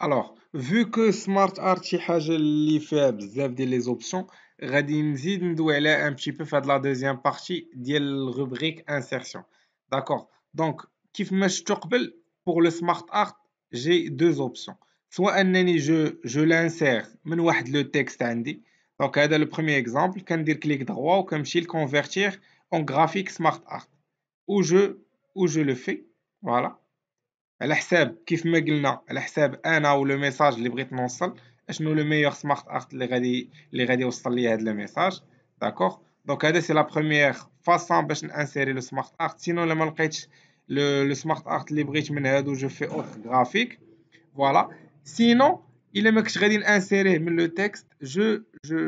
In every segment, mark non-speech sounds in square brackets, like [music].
Alors, vu que SmartArt, je l'ai fait, je les options. Redim, d'où elle est, un petit peu. Faire de la deuxième partie de la rubrique insertion. D'accord. Donc, quest pour le SmartArt J'ai deux options. Soit je l'insère, mais où le texte Andy Donc, là, le premier exemple, quand je clique droit comme quand je le convertir en graphique SmartArt, Ou je le fais. Voilà. على حساب كيف ما قلنا على حساب انا ولو ميساج اللي بغيت نوصل اشنو لو ميور سمارت ارت اللي غادي اللي غادي يوصل لي هذا لو ميساج داكوغ دونك هذا سي لا بروميير فاصون باش نانسيري لو سمارت ارت سينو لما لقيتش لو سمارت ارت اللي بغيت من هادو جو في اوت غرافيك فوالا سينو الا ما كنتش غادي نانسيريه من لو تيكست جو جو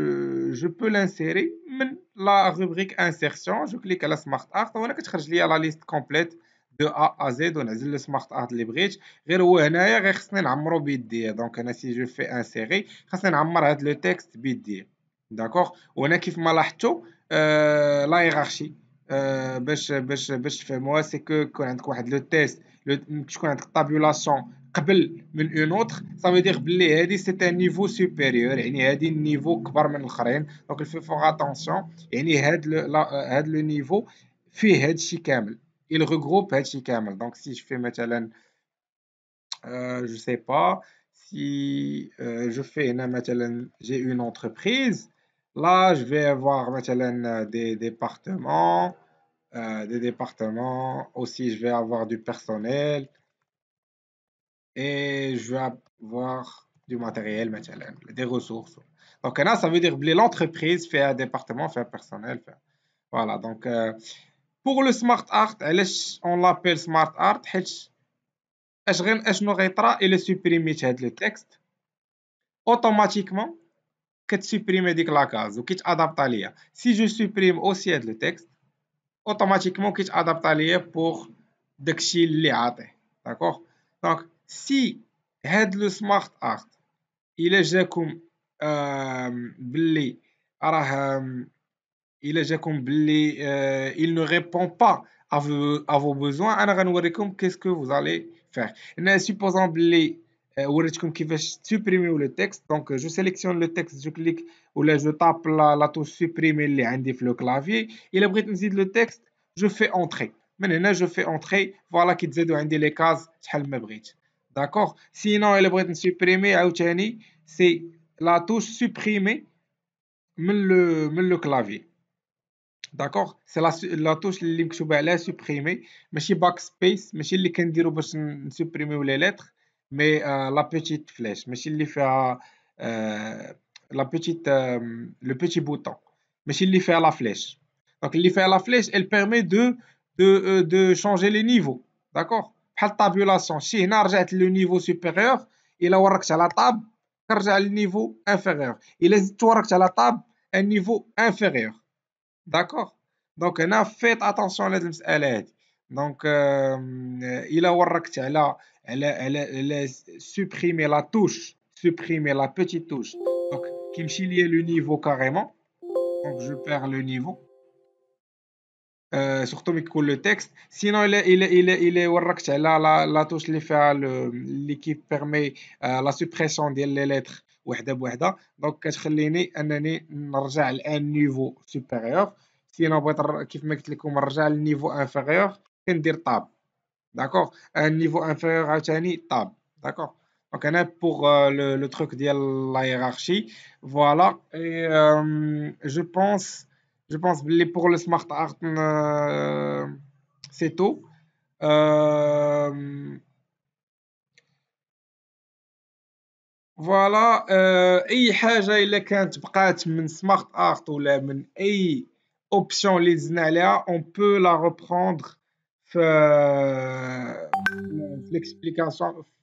جو بو لانسيري من لا روبريك انسيرسيون جو كليك على سمارت ارت وانا كتخرج ليا لا ليست كومبليت دو ا ا زيد ونعزل السمارت ارت اللي بغيت غير هو هنايا غير خصني نعمرو بيدي دونك انا سي جو في ان سيغي خصني نعمر هاد لو تيكست بيدي داكوغ وانا كيف ما لاحظتو آه، لا هيرارشي آه، باش باش باش تفهموها سي كو كون عندك واحد لو تيست تكون عندك طابيولاسيون قبل من اون اوتر فو دير بلي هادي سي ان نيفو سوبيريور يعني هادي النيفو كبر من الاخرين دونك الفي فوغ اتونسيون يعني هاد لو هاد لو نيفو فيه هادشي كامل il regroupe هادشي donc si je fais مثلا euh, je sais pas si euh, je fais une j'ai une entreprise là je vais avoir مثلا euh, des départements euh, des départements aussi je vais avoir du personnel et je vais avoir du matériel des ressources donc là ça veut dire l'entreprise fait un département fait un personnel voilà donc بوغ لو سمارت ارت علاش اون لابيل سمارت ارت حيت اش غير اشنو غيطرا الا سوبريميت هاد لو تيكست اوتوماتيكمون كتسوبريمي هاديك لاكاز وكيتادابطا ليا سي جو سوبريم اوسي هاد لو تيكست اوتوماتيكمون كيتادابط ليا بوغ داكشي اللي عاطيه داكوغ دونك سي هاد لو سمارت ارت الا جاكم بلي راه Il euh, il ne répond pas à vos besoins. Alors qu'est-ce que vous allez faire. Ne supposons les ou les supprimer le texte. Donc je sélectionne le texte, je clique ou je tape la touche supprimer les en dessous le clavier. Il a brisé le texte. Je fais entrer. Maintenant je fais entrer. Voilà qui dit de les cases sur le bridge. D'accord. Sinon il a brisé supprimer à C'est la touche supprimer me le le clavier d'accord, c'est la touche que je vais est supprimer mais c'est backspace, mais c'est ce qu'on supprimer les lettres mais euh, la petite flèche, mais c'est euh, euh, le petit bouton mais c'est ce la flèche donc il qui fait la flèche, elle permet de de changer les niveaux d'accord, la tabulation si un a le niveau supérieur il a la table, le niveau inférieur, il a à la table un niveau inférieur D'accord Donc, on a fait attention à les Donc, euh, il a au elle a, elle, la touche, supprimé la petite touche. Donc, Kim y est le niveau carrément. Donc, je perds le niveau. Surtout, euh, surtout avec le texte sinon il est il est il la touche l'équipe permet euh, la suppression des lettres donc, je suis l'énène, un niveau supérieur. Si il a un qui niveau inférieur, il me dit tab. D'accord Un niveau inférieur à l'énène, tab. D'accord Donc, on a pour euh, le truc de la hiérarchie. Voilà. Euh, je pense, je pense pour le smart art, euh, c'est tout. Voilà. on euh, smart art ou les options option, on peut la reprendre. Euh,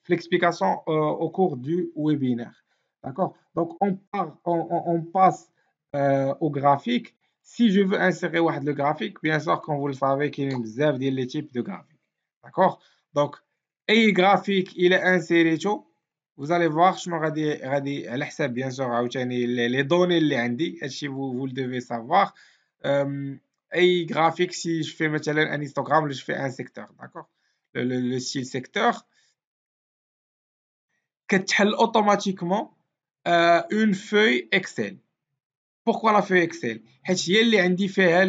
l'explication euh, au cours du webinaire. D'accord. Donc on passe au graphique. Si je veux insérer le graphique, bien sûr, comme vous le savez, qu'il me serve des types de graphiques. D'accord. Donc, et graphique, il est inséré vous allez voir je me غادي على حساب bien sûr ah, les données vous le devez savoir et euh, graphique si je fais un histogramme je fais un secteur d'accord le, secteur automatiquement euh, une feuille excel pourquoi la feuille excel حيت هي عندي feuille excel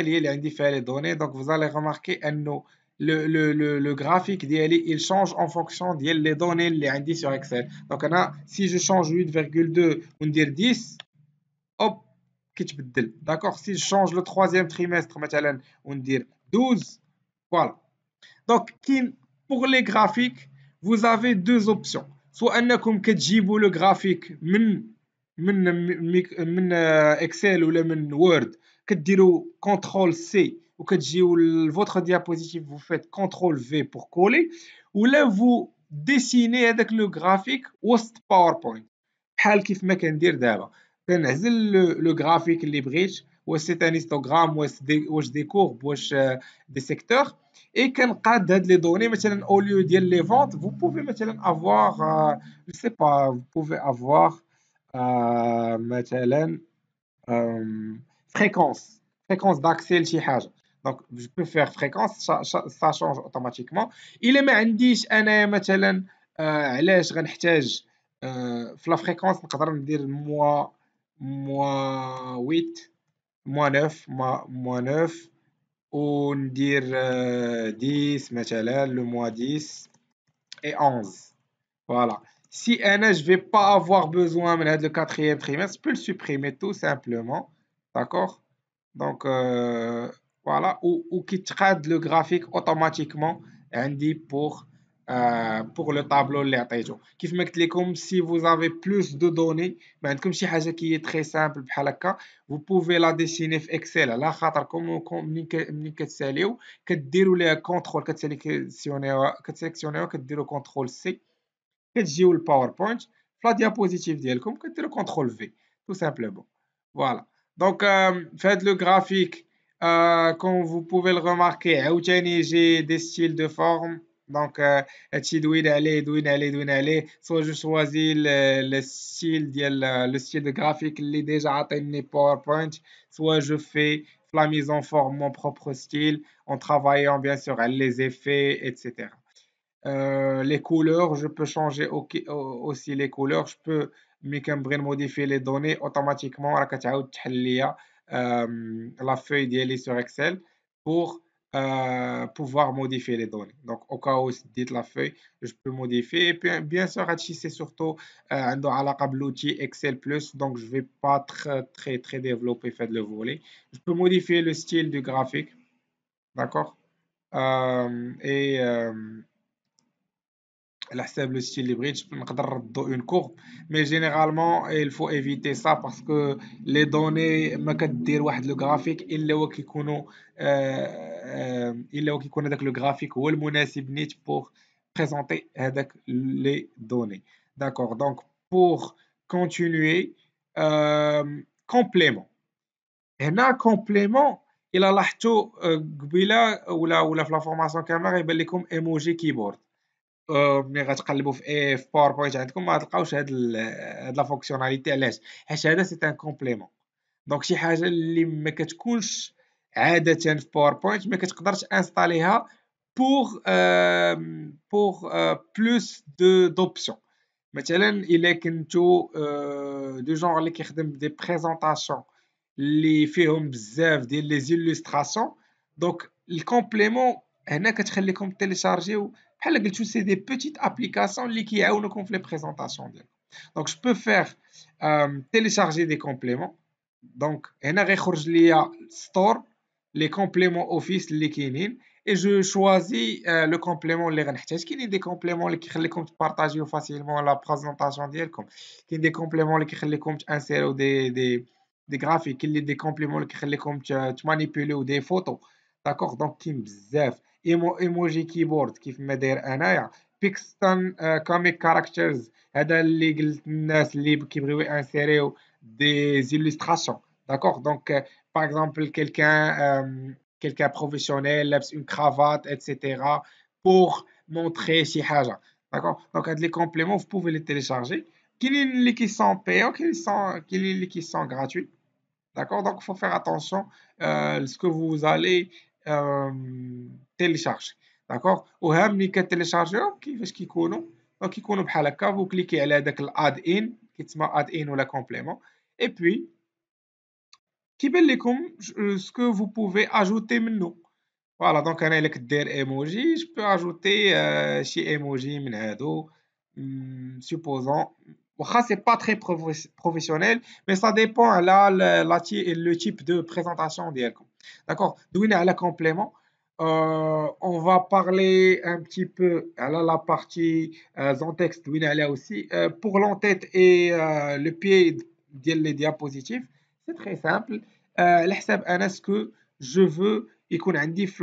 les données vous allez remarquer que le, le, le, le graphique il change en fonction des données les indices sur Excel. Donc, a, si je change 8,2, on dit 10, hop, D'accord Si je change le troisième trimestre, on dit 12, voilà. Donc, pour les graphiques, vous avez deux options. Soit vous euh, ou le graphique men Excel ou men Word, dit CTRL C ou que j'ai votre diapositive, vous faites CTRL V pour coller, ou là vous dessinez avec le graphique au PowerPoint. je kif me dire d'abord d'abba. Ken le graphique bridge ou c'est un histogramme, ou des courbes, ou c'est euh, des secteurs, et quand qad had les données, au lieu les ventes, vous pouvez maintenant avoir, euh, je sais pas, vous pouvez avoir, euh, fréquence, fréquence d'accès, le chihage. Donc, je peux faire fréquence, ça, change automatiquement. Il est m'indiche, أنا مثلا علاش غنحتاج euh, في لا فريكونس نقدر ندير dire mois 8 mois 9 ou 9, 9 dire 10 مثلا le mois 10 et 11 voilà si انا je vais pas avoir besoin de هذا le quatrième trimestre je peux le supprimer tout simplement d'accord donc euh, voilà, ou, qui trade le graphique automatiquement indi pour, euh, pour le tableau. Qui fait dit, si vous avez plus de données, ben, comme si chose qui est très simple, vous pouvez la dessiner dans Excel. Là, comme vous vous avez le contrôle, vous sélectionnez le contrôle C, vous avez le PowerPoint, la diapositive diapositive, vous avez le contrôle V, tout simplement. Voilà. Donc, euh, faites le graphique. Euh, comme vous pouvez le remarquer, hein, j'ai des styles de forme. Donc, euh, soit je choisis le style le style de graphique est déjà les PowerPoint soit je fais la mise en forme mon propre style en travaillant bien sûr hein, les effets etc. Euh, les couleurs, je peux changer aussi les couleurs, je peux modifier les données automatiquement euh, la feuille d'ILI sur Excel pour euh, pouvoir modifier les données. Donc, au cas où dites la feuille, je peux modifier. Et puis, bien sûr, c'est surtout euh, outil Excel Plus, donc je ne vais pas très, très, très développer, faites le voler Je peux modifier le style du graphique, d'accord euh, Et la style hybride, on peut m'arrêter une courbe mais généralement il faut éviter ça parce que les données des le graphique il est au qui il qui connaît euh, euh, le graphique est le pour présenter les données d'accord donc pour continuer euh, complément un complément il a lâché ou la ou la formation caméra et belicom emoji keyboard آه، ملي غتقلبوا في اي في باوربوينت عندكم ما غتلقاوش هاد هاد لا فونكسيوناليتي علاش حيت هذا سي ان كومبليمون دونك شي حاجه اللي ما كتكونش عاده في باوربوينت ما كتقدرش انستاليها بور بوغ بلوس دو دوبسيون مثلا الا كنتو آه، دو جونغ اللي كيخدم دي بريزونطاسيون اللي فيهم بزاف ديال لي زيلوستراسيون دونك الكومبليمون هنا كتخليكم تيليشارجيو c'est des petites applications qui ont les présentations. Donc, je peux faire euh, télécharger des compléments. Donc, vais y le store, les compléments office, et je choisis euh, le complément. Est-ce qu'il y a des compléments qui sont partagés facilement la présentation qu'il y a des compléments qui sont insérés ou des, des, graphiques, qu'il des compléments qui sont euh, manipulés ou des photos. D'accord Donc, kim y Emoji keyboard qui m'aider à pixel comic characters C'est libre qui brûle un des illustrations d'accord donc euh, par exemple quelqu'un euh, quelqu'un professionnel une cravate etc pour montrer si haja d'accord donc les compléments vous pouvez les télécharger qui est qui sont payants qui sont qui qui sont gratuits d'accord donc faut faire attention euh, ce que vous allez euh, télécharge d'accord ou même avec téléchargeur qui fait ce qu'il y a donc il y a comme ça vous cliquez sur l'add-in qui l'add-in ou le complément et puis qui euh, ce que vous pouvez ajouter voilà donc un il y a je peux ajouter un euh, emoji supposant ce n'est c'est pas très professionnel mais ça dépend le type de présentation on D'accord à la complément. Euh, on va parler un petit peu, de la partie en euh, texte, aussi, euh, pour l'entête et le pied les diapositives, c'est très simple. E est-ce que je veux qu'on indique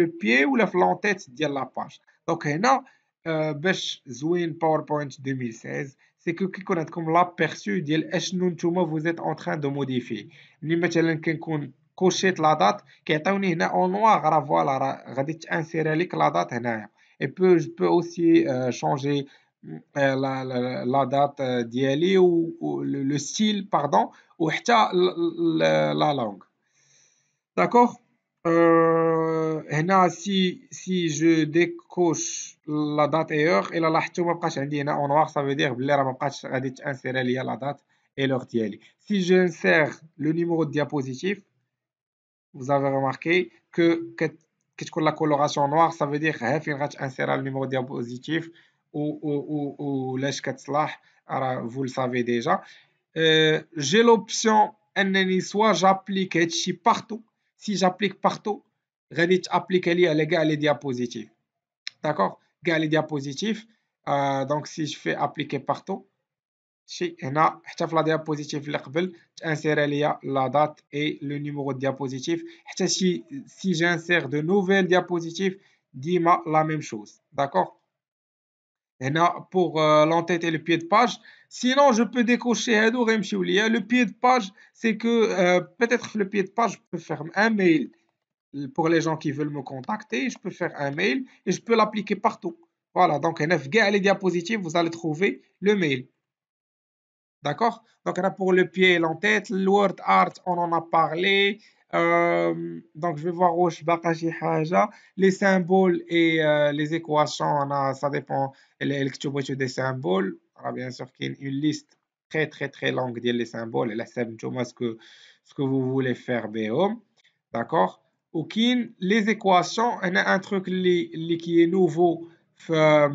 le pied ou l'entête de la page Donc, maintenant, pour le PowerPoint 2016 c'est que qu'on a comme l'aperçu de ce que vous êtes en train de modifier. Nous, maintenant, cochez la date qui est en noir pour avoir la redite insérer la date et peut je peux aussi euh, changer euh, la date d'heures ou le style pardon ou la langue d'accord euh, henna si je décoche la date hennah et la lahjouma kachendi henna en noir ça veut dire blairem kach redite insérer la date et l'heure d'heures si j'insère le numéro de diapositive vous avez remarqué que la coloration noire ça veut dire qu'il va insérer le numéro diapositive ou ou ou vous le savez déjà euh, j'ai l'option soit j'applique ici partout si j'applique partout غادي appliquer les les diapositives d'accord gars les diapositives euh, donc si je fais appliquer partout E si هنا حتى في لا ديابوزيتيف اللي قبل même numéro de دات اي لو نيميرو ديابوزيتيف حتى شي pour euh, l'entête et le pied de page. Sinon, je peux décocher hein. Le pied de page, c'est que euh, peut-être le pied de page, je peux faire un mail pour les gens qui veulent me contacter. Je peux faire un mail et je peux l'appliquer partout. Voilà, donc NFG les diapositives, vous allez trouver le mail. D'accord Donc, a pour le pied et l'entête, word art, on en a parlé. Euh, donc, je vais voir où je Les symboles et euh, les équations, on a, ça dépend de des symboles. bien sûr qu'il y a une liste très, très, très longue des symboles. Et là, c'est ce que, ce que vous voulez faire, BO. D'accord Ou les équations, on a un truc qui est nouveau. Euh,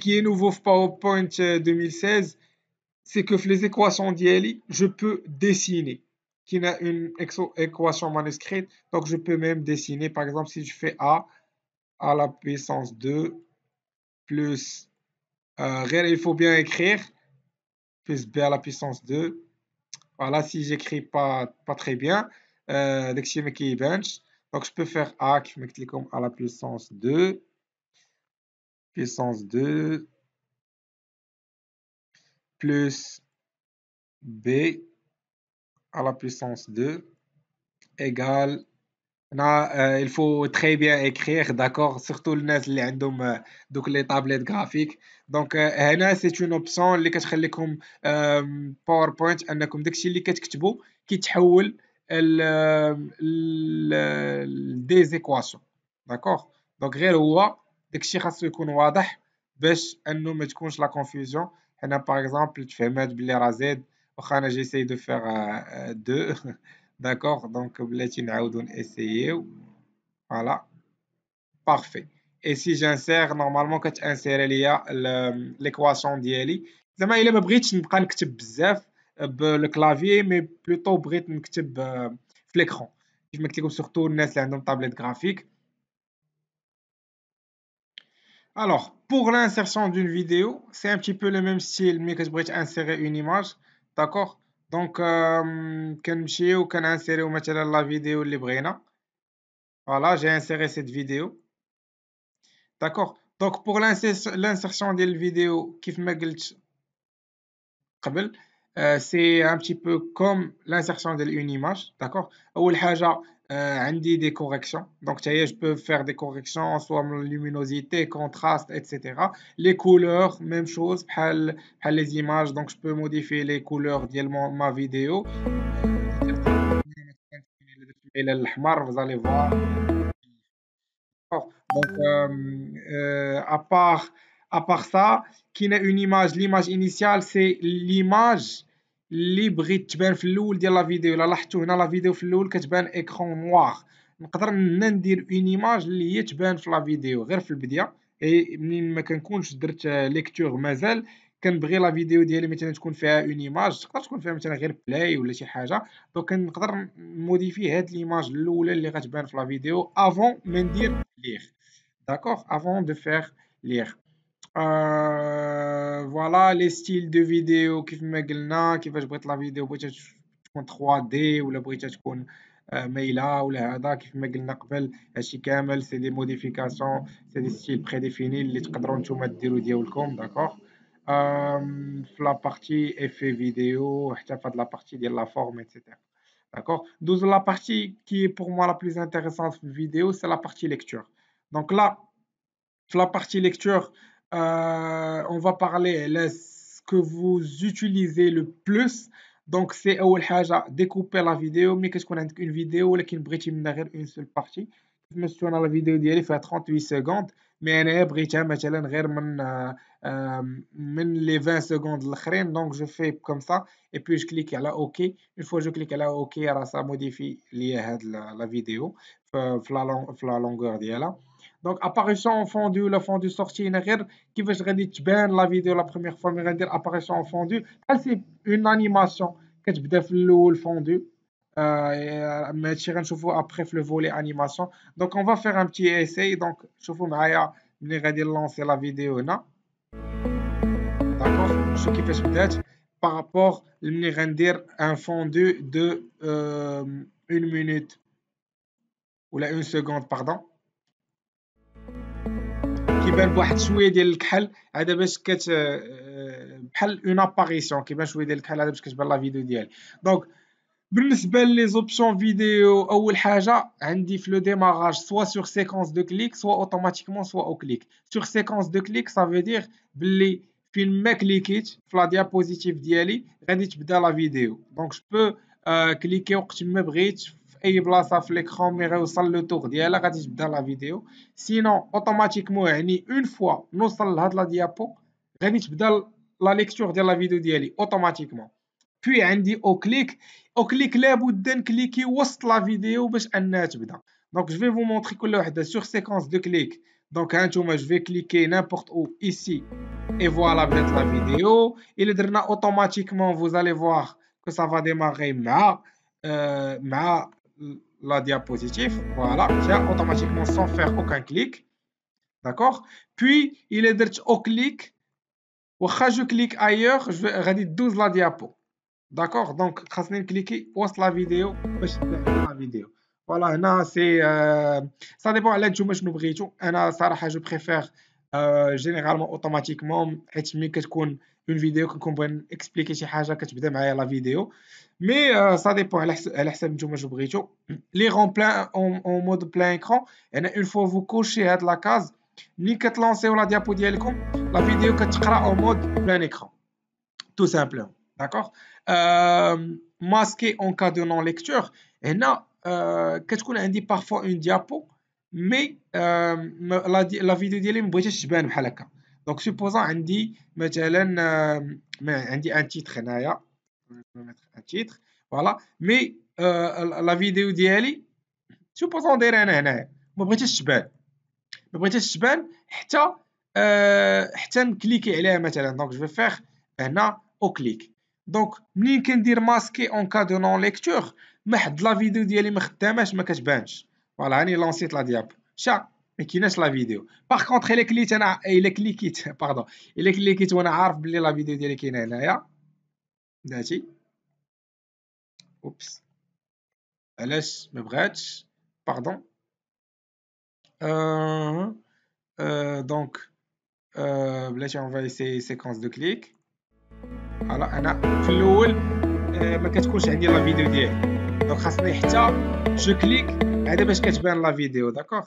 qui est nouveau PowerPoint 2016, c'est que les équations d'IELI, je peux dessiner. Qui a une équation manuscrite, donc je peux même dessiner. Par exemple, si je fais A à la puissance 2 plus, euh, il faut bien écrire, plus B à la puissance 2. Voilà, si j'écris pas, pas très bien, euh, donc je peux faire A qui me comme à la puissance 2 puissance 2 plus b à la puissance 2 égale euh, il faut très bien écrire, d'accord Surtout e les euh, donc les tablettes graphiques. Donc, euh, e c'est une option qui تخلي comme PowerPoint انكم داكشي اللي des équations. D'accord Donc غير si you avez vu la confusion, par exemple tu vous mettre de à de faire euh, euh, deux. [laughs] D'accord Donc, vous essayer. Voilà. Parfait. Et si j'insère, normalement, quand vous insérez l'équation vous euh, le clavier, mais plutôt vous avez l'écran. Je vous sur surtout tablette graphique. Alors, pour l'insertion d'une vidéo, c'est un petit peu le même style, mais que je insérer une image, d'accord Donc, quand euh, insérer مثلا la vidéo hein? Voilà, j'ai inséré cette vidéo. D'accord Donc, pour l'insertion de la vidéo, euh, c'est un petit peu comme l'insertion d'une image, d'accord عندي euh, des corrections donc je peux faire des corrections soit luminosité contraste etc les couleurs même chose بحال les images donc je peux modifier les couleurs de ma vidéo vous allez voir donc euh, euh, à part à part ça qui n'est une image l'image initiale c'est l'image اللي بغيت تبان في الاول ديال لا فيديو الا لاحظتوا هنا لا فيديو في الاول كتبان ايكرون نوار نقدر ندير اون ايماج اللي هي تبان في لا فيديو غير في البدايه منين ما كنكونش درت ليكتور مازال كنبغي لا فيديو ديالي مثلا تكون فيها اون ايماج تقدر تكون فيها مثلا غير بلاي ولا شي حاجه دونك نقدر موديفي هاد ليماج الاولى اللي غتبان في لا فيديو افون ما ندير ليغ داكوغ افون دو فيغ ليغ Euh, voilà les styles de vidéo qui me gagne qui va jouer la vidéo 3D ou la bridge mais maila ou la hada qui me gagne qu'elle est c'est des modifications c'est des styles prédéfinis les de tu ou le comme d'accord euh, la partie effet vidéo de la partie de la forme etc d'accord donc la partie qui est pour moi la plus intéressante vidéo c'est la partie lecture donc là la partie lecture euh, on va parler là, ce que vous utilisez le plus. Donc, c'est découper la vidéo. Mais qu'est-ce qu'on a une vidéo ou une une seule partie Je me souviens la vidéo d'hier, il fait 38 secondes. Mais elle est bridge, hein, elle est euh, euh, les 20 secondes. Donc, je fais comme ça. Et puis, je clique à la OK. Une fois que je clique à la OK, alors ça modifie la vidéo. La longueur d'hier là. Donc, apparition en fondu, le fondu sorti, qui veut que je bien la vidéo la première fois, mais apparition en fondu. C'est une animation que je vais faire le fondu. Euh, euh, mais je vais après le volet animation. Donc, on va faire un petit essai. Donc, je vais lancer la vidéo. D'accord Ce qui fait peut-être par rapport à un fondu de euh, une minute ou là, une seconde, pardon. كيبان بواحد شويه ديال الكحل هذا باش كت آه، آه، بحال اون اباريسيون كيبان شويه ديال الكحل هذا باش كتبان لا فيديو ديالي دونك بالنسبه لي زوبسيون فيديو اول حاجه عندي في لو ديماراج سوا سور سيكونس دو كليك سوا اوتوماتيكمون سوا او كليك سور سيكونس دو كليك سا في دير بلي فين ما كليكيت في لا ديابوزيتيف ديالي غادي تبدا لا فيديو دونك جو بو كليكي وقت ما بغيت et il place à l'écran mais au sein le tour dire la traduction la vidéo sinon automatiquement ni une fois nous sommes de la diapo rédige dans la lecture de la vidéo automatiquement puis On au clic au clic le bouton cliquer ouvre la vidéo puis enregistre donc je vais vous montrer qu'on a sur séquence de clic donc un hein, jour je vais cliquer n'importe où ici et voilà mettre la vidéo il devient automatiquement vous allez voir que ça va démarrer mais euh, mais la diapositive. Voilà, tiens, automatiquement sans faire aucun clic. D'accord Puis, il est direct au clic. Ou je clique ailleurs, je vais redire 12 la diapo. D'accord Donc, je cliquer sur la vidéo. La vidéo. Voilà, là, c'est. Euh, ça dépend à l'aide de ce ça je préfère euh, généralement automatiquement. Et que une vidéo que pouvez expliquer que tu la vidéo mais euh, ça dépend elle est mode plein écran une fois vous cochez à la case ni la diapo la vidéo que en mode plein écran tout simplement d'accord euh, en cas de non lecture et euh, qu'est-ce qu'on a dit parfois une diapo mais la vidéo donc, supposons, euh، il dit un titre. titre. Voilà. Mais euh, la vidéo d'Eli, supposons, il euh, Donc, je vais faire un au clic. Donc, dire masqué en cas de non-lecture. Mais la vidéo d'Eli, je Voilà. lancé la mais qui lâche la vidéo. Par contre, il a cliqué, pardon, il a cliqué. Tu vas le faire. Il la vidéo. Tu sais qui lâche D'accord. D'accord. Oups. Allons me bret. Pardon. Euh, euh, donc, blech, on va essayer séquence de clics. Alors, On a floule. Mais qu'est-ce qu'on a lâché la vidéo hier. Donc, quand on y pense, je clique. Et je vais lâcher la vidéo. D'accord.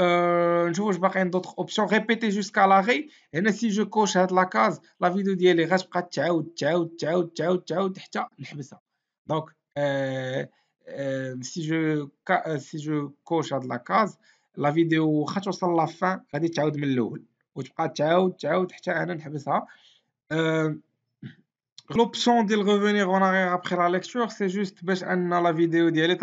euh, je vais rien d'autres options répéter jusqu'à l'arrêt et là, si je coche la case la vidéo dit elle est ciao ciao ciao ciao ciao ciao, ciao. donc euh, euh, si je euh, si je coche la case la vidéo خا à la fin غادي تعاود من ciao ciao تعاود تعاود حتى انا نحبسها L'option de revenir en arrière après la lecture, c'est juste parce que la vidéo dit elle est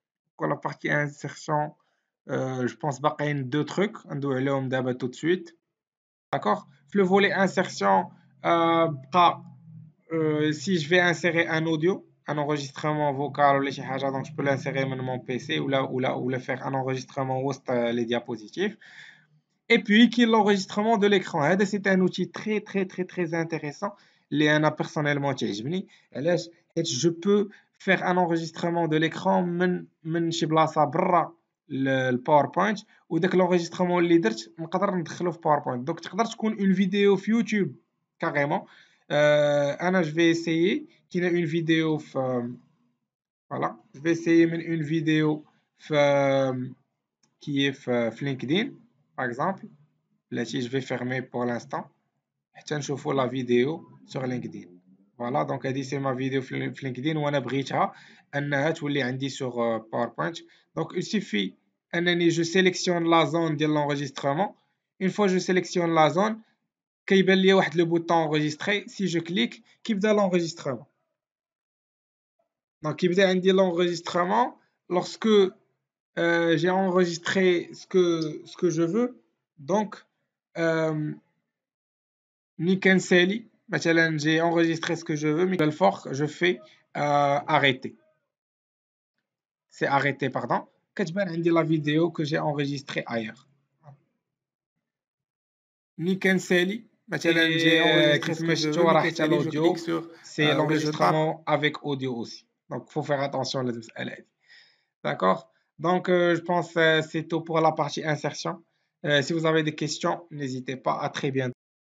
la partie insertion, euh, je pense qu'il y a deux trucs. On doit aller tout de suite. D'accord Le volet insertion, euh, euh, si je vais insérer un audio, un enregistrement vocal ou les donc je peux l'insérer dans mon PC ou là, ou là, ou le faire un enregistrement host les diapositives. Et puis, qui est l'enregistrement de l'écran. Hein, c'est un outil très, très, très, très intéressant. Les personnellement, je peux faire un enregistrement de l'écran même même chez place à le powerpoint ou de l'enregistrement leader Je me cadre dans powerpoint. Donc, je regardes une vidéo YouTube carrément. Euh, je vais essayer y une vidéo. Euh, voilà, je vais essayer une vidéo euh, qui est LinkedIn, par exemple. je vais fermer pour l'instant, je tiens la vidéo sur LinkedIn. Voilà, donc elle dit, c'est ma vidéo FlinkedIn. On a un bridge à que sur euh, PowerPoint. Donc, il suffit, je sélectionne la zone de l'enregistrement. Une fois que je sélectionne la zone, qui est le bouton Enregistrer. Si je clique, qui fait l'enregistrement. Donc, qui fait l'enregistrement, lorsque euh, j'ai enregistré ce que je veux, donc, euh, Nikenseli. Bah, challenge j'ai enregistré ce que je veux mais je fais euh, arrêter c'est arrêter pardon كتبان dit la vidéo que j'ai enregistrée ailleurs bah, j'ai enregistré que c'est ah, l'enregistrement avec audio aussi donc il faut faire attention à d'accord donc euh, je pense que euh, c'est tout pour la partie insertion si vous avez des questions n'hésitez pas à très bientôt